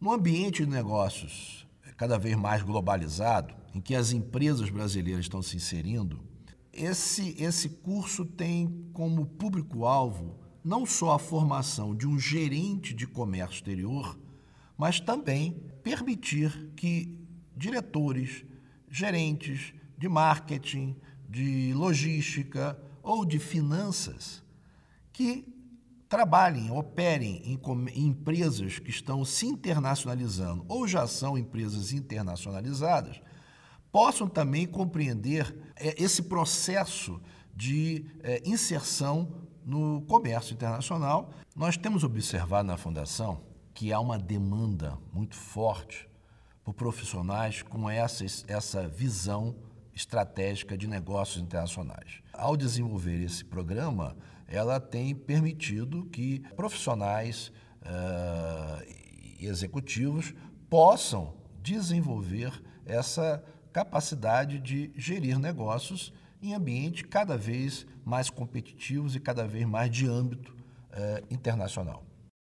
No ambiente de negócios é cada vez mais globalizado, em que as empresas brasileiras estão se inserindo, esse, esse curso tem como público-alvo não só a formação de um gerente de comércio exterior, mas também permitir que diretores, gerentes de marketing, de logística ou de finanças que trabalhem, operem em, em empresas que estão se internacionalizando ou já são empresas internacionalizadas, possam também compreender é, esse processo de é, inserção no comércio internacional. Nós temos observado na Fundação que há uma demanda muito forte por profissionais com essa, essa visão estratégica de negócios internacionais. Ao desenvolver esse programa, ela tem permitido que profissionais eh, e uh, executivos possam desenvolver essa capacidade de gerir negócios em ambientes cada vez mais competitivos e cada vez mais de âmbito uh, internacional.